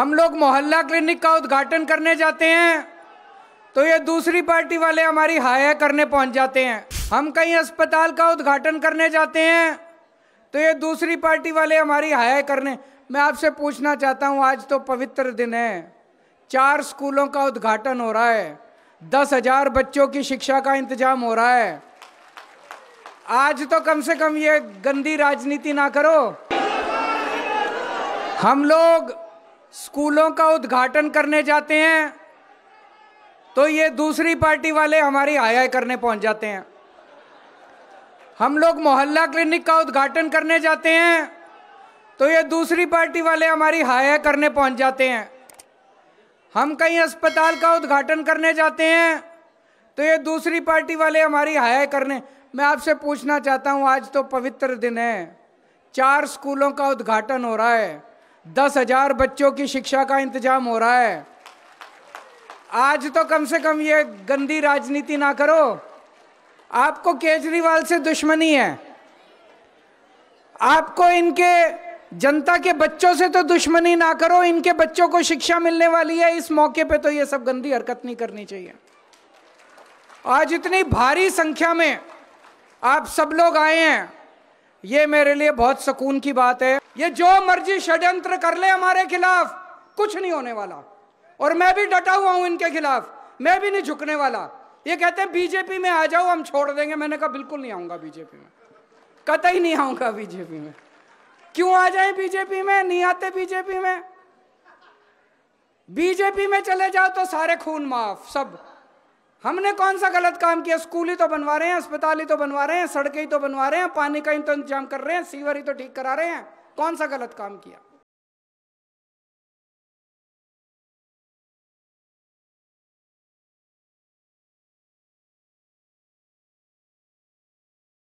हम लोग मोहल्ला क्लिनिक का उद्घाटन करने जाते हैं तो ये दूसरी पार्टी वाले हमारी हाया करने पहुंच जाते हैं हम कहीं अस्पताल का उद्घाटन करने जाते हैं तो ये दूसरी पार्टी वाले हमारी हाया करने मैं आपसे पूछना चाहता हूं आज तो पवित्र दिन है चार स्कूलों का उद्घाटन हो रहा है दस हजार बच्चों की शिक्षा का इंतजाम हो रहा है आज तो कम से कम ये गंदी राजनीति ना करो हम लोग स्कूलों का उद्घाटन करने जाते हैं तो ये दूसरी पार्टी वाले हमारी हाय हाय करने पहुंच जाते हैं हम लोग मोहल्ला क्लिनिक का उद्घाटन करने जाते हैं तो ये दूसरी पार्टी वाले हमारी हाय हाय करने पहुंच जाते हैं हम कहीं अस्पताल का उद्घाटन करने जाते हैं तो ये दूसरी पार्टी वाले हमारी हाय हाय करने मैं आपसे पूछना चाहता हूं आज तो पवित्र दिन है चार स्कूलों का उद्घाटन हो रहा है दस हजार बच्चों की शिक्षा का इंतजाम हो रहा है आज तो कम से कम ये गंदी राजनीति ना करो आपको केजरीवाल से दुश्मनी है आपको इनके जनता के बच्चों से तो दुश्मनी ना करो इनके बच्चों को शिक्षा मिलने वाली है इस मौके पे तो ये सब गंदी हरकत नहीं करनी चाहिए आज इतनी भारी संख्या में आप सब लोग आए हैं ये मेरे लिए बहुत सुकून की बात है ये जो मर्जी षड्यंत्र कर ले हमारे खिलाफ कुछ नहीं होने वाला और मैं भी डटा हुआ हूं इनके खिलाफ मैं भी नहीं झुकने वाला ये कहते हैं बीजेपी में आ जाओ हम छोड़ देंगे मैंने कहा बिल्कुल नहीं आऊंगा बीजेपी में कतई नहीं आऊंगा बीजेपी में क्यों आ जाए बीजेपी में नहीं आते बीजेपी में बीजेपी में चले जाओ तो सारे खून माफ सब हमने कौन सा गलत काम किया स्कूल ही तो बनवा रहे हैं अस्पताल ही तो बनवा रहे हैं सड़कें ही तो बनवा रहे हैं पानी का तो इंतजाम कर रहे हैं सीवर ही तो ठीक करा रहे हैं कौन सा गलत काम किया